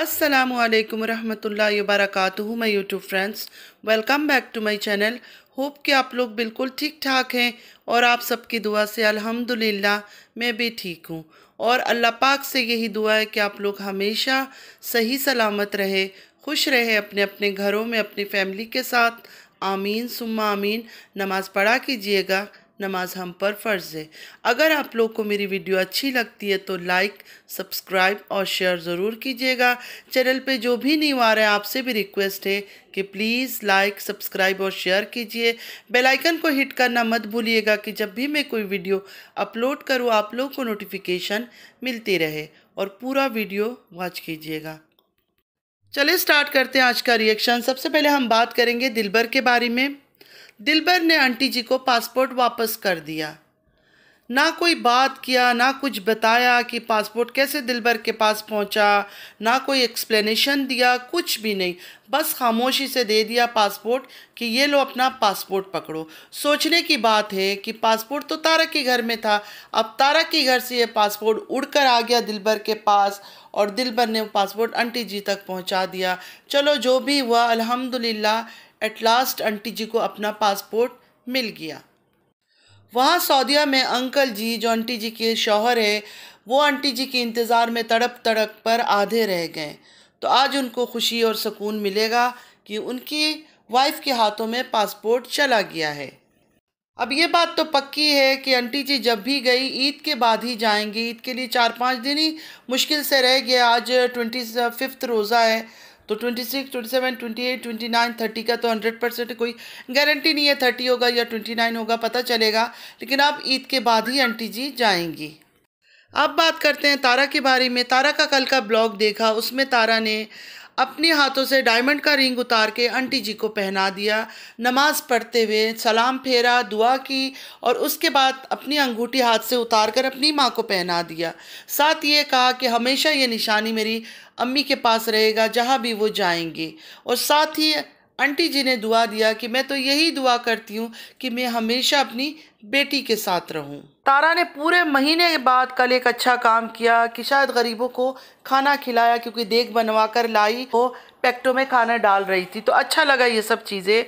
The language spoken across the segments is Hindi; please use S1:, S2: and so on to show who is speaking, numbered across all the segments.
S1: असलकम वरहमल्ला वबरक मैं YouTube friends welcome back to my channel hope कि आप लोग बिल्कुल ठीक ठाक हैं और आप सबकी दुआ से अल्हम्दुलिल्लाह मैं भी ठीक हूँ और अल्लाह पाक से यही दुआ है कि आप लोग हमेशा सही सलामत रहे खुश रहे अपने अपने घरों में अपनी फैमिली के साथ आमीन सुम्मा आमीन नमाज़ पढ़ा कीजिएगा नमाज हम पर फ़र्ज़ है अगर आप लोग को मेरी वीडियो अच्छी लगती है तो लाइक सब्सक्राइब और शेयर ज़रूर कीजिएगा चैनल पे जो भी नहीं आ रहा है आपसे भी रिक्वेस्ट है कि प्लीज़ लाइक सब्सक्राइब और शेयर कीजिए बेल आइकन को हिट करना मत भूलिएगा कि जब भी मैं कोई वीडियो अपलोड करूँ आप लोग को नोटिफिकेशन मिलती रहे और पूरा वीडियो वॉच कीजिएगा चलिए स्टार्ट करते हैं आज का रिएक्शन सबसे पहले हम बात करेंगे दिलबर के बारे में दिलबर ने आंटी जी को पासपोर्ट वापस कर दिया ना कोई बात किया ना कुछ बताया कि पासपोर्ट कैसे दिलबर के पास पहुंचा ना कोई एक्सप्लेनेशन दिया कुछ भी नहीं बस खामोशी से दे दिया पासपोर्ट कि ये लो अपना पासपोर्ट पकड़ो सोचने की बात है कि पासपोर्ट तो तारक के घर में था अब तारक के घर से ये पासपोर्ट उड़कर आ गया दिलबर के पास और दिलबर ने पासपोर्ट आंटी जी तक पहुँचा दिया चलो जो भी हुआ अलहमदिल्ला एट लास्ट आंटी जी को अपना पासपोर्ट मिल गया वहाँ सऊदिया में अंकल जी जो आंटी जी के शौहर है वो आंटी जी के इंतज़ार में तड़प तड़प पर आधे रह गए तो आज उनको खुशी और सुकून मिलेगा कि उनकी वाइफ के हाथों में पासपोर्ट चला गया है अब ये बात तो पक्की है कि आंटी जी जब भी गई ईद के बाद ही जाएंगी ईद के लिए चार पाँच दिन ही मुश्किल से रह गया आज ट्वेंटी फिफ्थ रोज़ा है तो twenty six twenty seven twenty eight twenty nine thirty का तो हंड्रेड परसेंट कोई गारंटी नहीं है थर्टी होगा या ट्वेंटी नाइन होगा पता चलेगा लेकिन आप ईद के बाद ही आंटी जी जाएंगी अब बात करते हैं तारा के बारे में तारा का कल का ब्लॉग देखा उसमें तारा ने अपने हाथों से डायमंड का रिंग उतार के आंटी जी को पहना दिया नमाज पढ़ते हुए सलाम फेरा दुआ की और उसके बाद अपनी अंगूठी हाथ से उतार कर अपनी माँ को पहना दिया साथ ये कहा कि हमेशा ये निशानी मेरी अम्मी के पास रहेगा जहाँ भी वो जाएंगे और साथ ही आंटी जी ने दुआ दिया कि मैं तो यही दुआ करती हूँ कि मैं हमेशा अपनी बेटी के साथ रहूँ तारा ने पूरे महीने बाद कल एक अच्छा काम किया कि शायद गरीबों को खाना खिलाया क्योंकि देख बनवा कर लाई वो पैक्टों में खाना डाल रही थी तो अच्छा लगा ये सब चीज़ें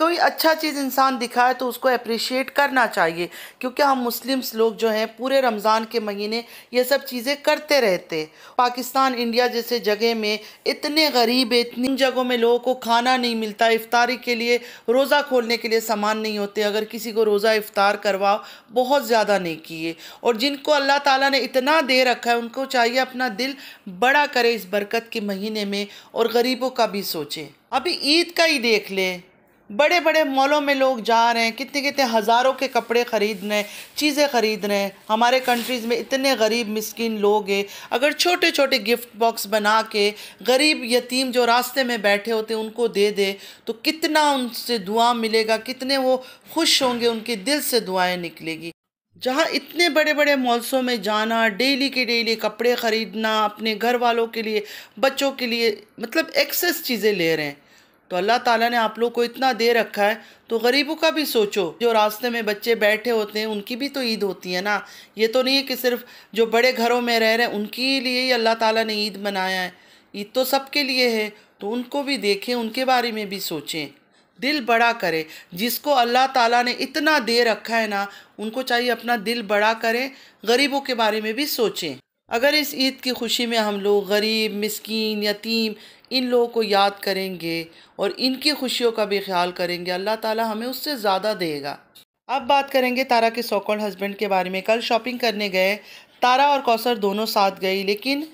S1: कोई अच्छा चीज़ इंसान दिखाए तो उसको अप्रिशिएट करना चाहिए क्योंकि हम मुस्लिम्स लोग जो हैं पूरे रमज़ान के महीने ये सब चीज़ें करते रहते पाकिस्तान इंडिया जैसे जगह में इतने गरीब इतनी जगहों में लोगों को खाना नहीं मिलता इफ्तारी के लिए रोज़ा खोलने के लिए सामान नहीं होते अगर किसी को रोज़ा इफ्तार करवाओ बहुत ज़्यादा नहीं किए और जिनको अल्लाह ताला ने इतना दे रखा है उनको चाहिए अपना दिल बड़ा करे इस बरकत के महीने में और गरीबों का भी सोचे अभी ईद का ही देख ले बड़े बड़े मॉलों में लोग जा रहे हैं कितने कितने हज़ारों के कपड़े ख़रीद रहे हैं चीज़ें ख़रीद रहे हैं हमारे कंट्रीज़ में इतने गरीब मस्किन लोग हैं अगर छोटे छोटे गिफ्ट बॉक्स बना के गरीब यतीम जो रास्ते में बैठे होते हैं उनको दे दे तो कितना उनसे दुआ मिलेगा कितने वो खुश होंगे उनके दिल से दुआएँ निकलेगी जहाँ इतने बड़े बड़े मॉल्सों में जाना डेली के डेली कपड़े ख़रीदना अपने घर वालों के लिए बच्चों के लिए मतलब एक्सेस चीज़ें ले रहे हैं तो अल्लाह ताला ने आप लोग को इतना दे रखा है तो गरीबों का भी सोचो जो रास्ते में बच्चे बैठे होते हैं उनकी भी तो ईद होती है ना ये तो नहीं है कि सिर्फ जो बड़े घरों में रह रहे हैं उनके लिए ही अल्लाह ताला ने ईद मनाया है ईद तो सबके लिए है तो उनको भी देखें उनके बारे में भी सोचें दिल बड़ा करें जिसको अल्लाह ताला ने इतना दे रखा है ना उनको चाहिए अपना दिल बड़ा करें गरीबों के बारे में भी सोचें अगर इस ईद की खुशी में हम लोग गरीब मिसकीन यतीम इन लोगों को याद करेंगे और इनकी खुशियों का भी ख्याल करेंगे अल्लाह ताला हमें उससे ज़्यादा देगा अब बात करेंगे तारा के सोकॉल्ड हस्बैंड के बारे में कल शॉपिंग करने गए तारा और कौसर दोनों साथ गई लेकिन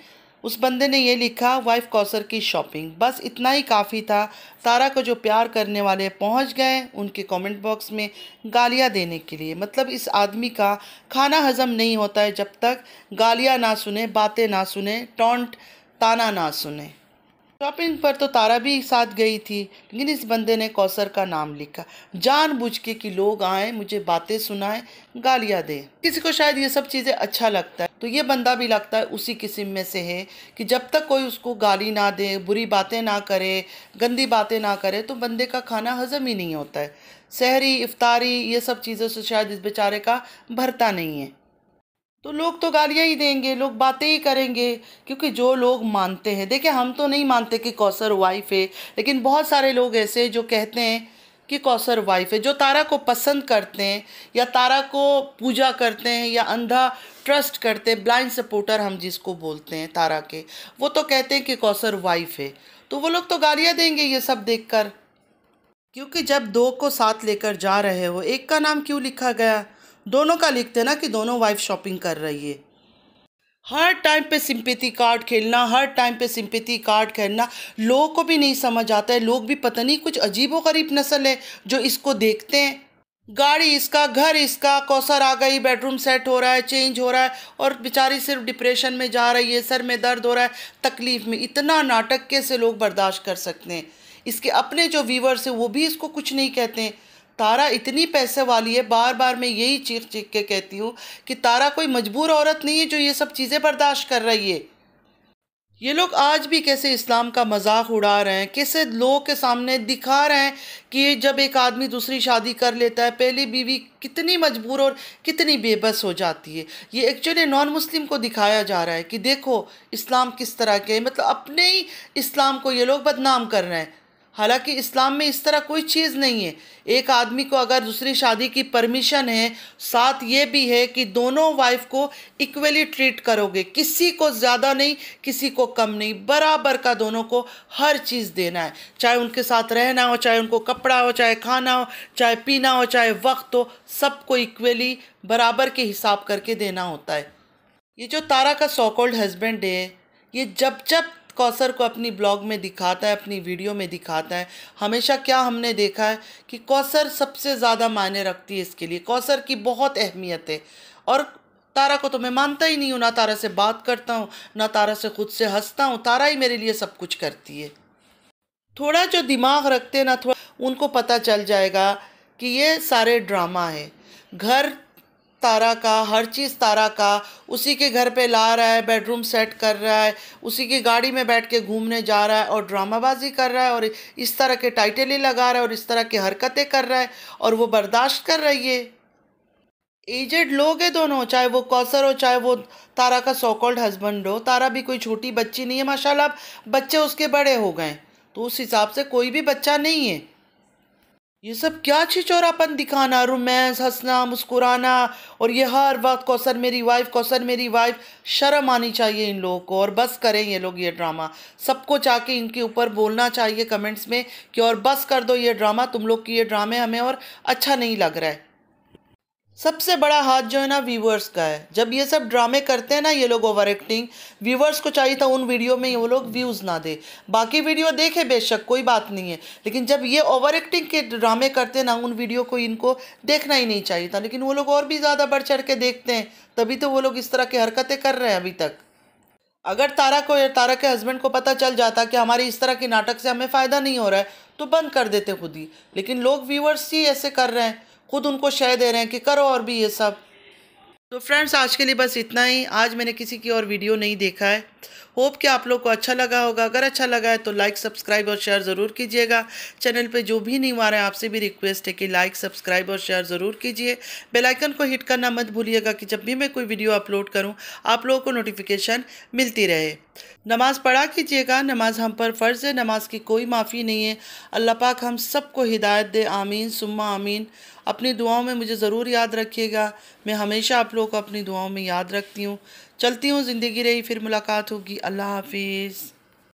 S1: उस बंदे ने यह लिखा वाइफ कौसर की शॉपिंग बस इतना ही काफ़ी था तारा को जो प्यार करने वाले पहुंच गए उनके कमेंट बॉक्स में गालियां देने के लिए मतलब इस आदमी का खाना हजम नहीं होता है जब तक गालियां ना सुने बातें ना सुने टोंट ताना ना सुने शॉपिंग पर तो तारा भी साथ गई थी लेकिन इस बंदे ने कौसर का नाम लिखा जान बुझ के कि लोग आए मुझे बातें सुनाएं गालियाँ दें किसी को शायद ये सब चीज़ें अच्छा लगता है तो ये बंदा भी लगता है उसी किस्म में से है कि जब तक कोई उसको गाली ना दे बुरी बातें ना करे गंदी बातें ना करे तो बंदे का खाना हजम ही नहीं होता है शहरी इफ्तारी ये सब चीज़ों से शायद इस बेचारे का भरता नहीं है तो लोग तो गालियाँ ही देंगे लोग बातें ही करेंगे क्योंकि जो लोग मानते हैं देखिए हम तो नहीं मानते कि कौसर वाइफ है लेकिन बहुत सारे लोग ऐसे जो कहते हैं कि कौसर वाइफ है जो तारा को पसंद करते हैं या तारा को पूजा करते हैं या अंधा ट्रस्ट करते हैं ब्लाइंड सपोर्टर हम जिसको बोलते हैं तारा के वो तो कहते हैं कि कौसर वाइफ है तो वो लोग तो गालियाँ देंगे ये सब देखकर क्योंकि जब दो को साथ लेकर जा रहे हो एक का नाम क्यों लिखा गया दोनों का लिख देना कि दोनों वाइफ शॉपिंग कर रही है हर टाइम पे सिंपैथी कार्ड खेलना हर टाइम पे सिंपैथी कार्ड खेलना लोगों को भी नहीं समझ आता है लोग भी पता नहीं कुछ अजीब गरीब नस्ल है जो इसको देखते हैं गाड़ी इसका घर इसका कौसर आ गई बेडरूम सेट हो रहा है चेंज हो रहा है और बेचारी सिर्फ डिप्रेशन में जा रही है सर में दर्द हो रहा है तकलीफ़ में इतना नाटक कैसे लोग बर्दाश्त कर सकते हैं इसके अपने जो व्यूवर्स हैं वो भी इसको कुछ नहीं कहते हैं तारा इतनी पैसे वाली है बार बार मैं यही चीख चीख के कहती हूँ कि तारा कोई मजबूर औरत नहीं है जो ये सब चीज़ें बर्दाश्त कर रही है ये लोग आज भी कैसे इस्लाम का मजाक उड़ा रहे हैं कैसे लोगों के सामने दिखा रहे हैं कि जब एक आदमी दूसरी शादी कर लेता है पहली बीवी कितनी मजबूर और कितनी बेबस हो जाती है ये एक्चुअली नॉन मुस्लिम को दिखाया जा रहा है कि देखो इस्लाम किस तरह के मतलब अपने ही इस्लाम को ये लोग बदनाम कर रहे हैं हालांकि इस्लाम में इस तरह कोई चीज़ नहीं है एक आदमी को अगर दूसरी शादी की परमिशन है साथ ये भी है कि दोनों वाइफ को इक्वली ट्रीट करोगे किसी को ज़्यादा नहीं किसी को कम नहीं बराबर का दोनों को हर चीज़ देना है चाहे उनके साथ रहना हो चाहे उनको कपड़ा हो चाहे खाना हो चाहे पीना हो चाहे वक्त हो सबको इक्वली बराबर के हिसाब करके देना होता है ये जो तारा का सोकोल्ड हस्बैंड है ये जब जब कौसर को अपनी ब्लॉग में दिखाता है अपनी वीडियो में दिखाता है हमेशा क्या हमने देखा है कि कौसर सबसे ज़्यादा मायने रखती है इसके लिए कौसर की बहुत अहमियत है और तारा को तो मैं मानता ही नहीं हूँ ना तारा से बात करता हूँ ना तारा से खुद से हंसता हूँ तारा ही मेरे लिए सब कुछ करती है थोड़ा जो दिमाग रखते हैं ना थोड़ा उनको पता चल जाएगा कि ये सारे ड्रामा है घर तारा का हर चीज़ तारा का उसी के घर पे ला रहा है बेडरूम सेट कर रहा है उसी की गाड़ी में बैठ के घूमने जा रहा है और ड्रामाबाजी कर रहा है और इस तरह के टाइटलें लगा रहा है और इस तरह की हरकतें कर रहा है और वो बर्दाश्त कर रही है एजेड लोग हैं दोनों चाहे वो कौसर हो चाहे वो तारा का सोकॉल्ड हस्बैंड हो तारा भी कोई छोटी बच्ची नहीं है माशाल्लाह बच्चे उसके बड़े हो गए तो उस हिसाब से कोई भी बच्चा नहीं है ये सब क्या छिचोरापन दिखाना रोमैंस हंसना मुस्कुराना और ये हर वक्त कौसर मेरी वाइफ कौसर मेरी वाइफ शर्म आनी चाहिए इन लोगों को और बस करें ये लोग ये ड्रामा सबको चाहके इनके ऊपर बोलना चाहिए कमेंट्स में कि और बस कर दो ये ड्रामा तुम लोग की ये ड्रामे हमें और अच्छा नहीं लग रहा है सबसे बड़ा हाथ जो है ना व्यूवर्स का है जब ये सब ड्रामे करते हैं ना ये लोग ओवर एक्टिंग व्यूवर्स को चाहिए था उन वीडियो में ये लोग व्यूज़ ना दे बाकी वीडियो देखे बेशक कोई बात नहीं है लेकिन जब ये ओवर एक्टिंग के ड्रामे करते हैं ना उन वीडियो को इनको देखना ही नहीं चाहिए था लेकिन वो लोग और भी ज़्यादा बढ़ चढ़ के देखते हैं तभी तो वो लोग इस तरह की हरकतें कर रहे हैं अभी तक अगर तारा को या तारा के हस्बैंड को पता चल जाता कि हमारी इस तरह के नाटक से हमें फ़ायदा नहीं हो रहा है तो बंद कर देते खुद ही लेकिन लोग व्यूवर्स ही ऐसे कर रहे हैं ख़ुद उनको शह दे रहे हैं कि करो और भी ये सब तो फ्रेंड्स आज के लिए बस इतना ही आज मैंने किसी की और वीडियो नहीं देखा है होप कि आप लोग को अच्छा लगा होगा अगर अच्छा लगा है तो लाइक सब्सक्राइब और शेयर ज़रूर कीजिएगा चैनल पे जो भी नहीं आ रहे हैं आपसे भी रिक्वेस्ट है कि लाइक सब्सक्राइब और शेयर ज़रूर कीजिए बेल आइकन को हिट करना मत भूलिएगा कि जब भी मैं कोई वीडियो अपलोड करूँ आप लोगों को नोटिफिकेशन मिलती रहे नमाज़ पढ़ा कीजिएगा नमाज हम पर फ़र्ज़ है नमाज की कोई माफ़ी नहीं है अल्लाह पाक हम सबको हिदायत दे आमीन सुम्मा आमीन अपनी दुआओं में मुझे ज़रूर याद रखिएगा मैं हमेशा आप लोगों को अपनी दुआओं में याद रखती हूँ चलती हूँ ज़िंदगी रही फिर मुलाकात होगी अल्लाह हाफिज़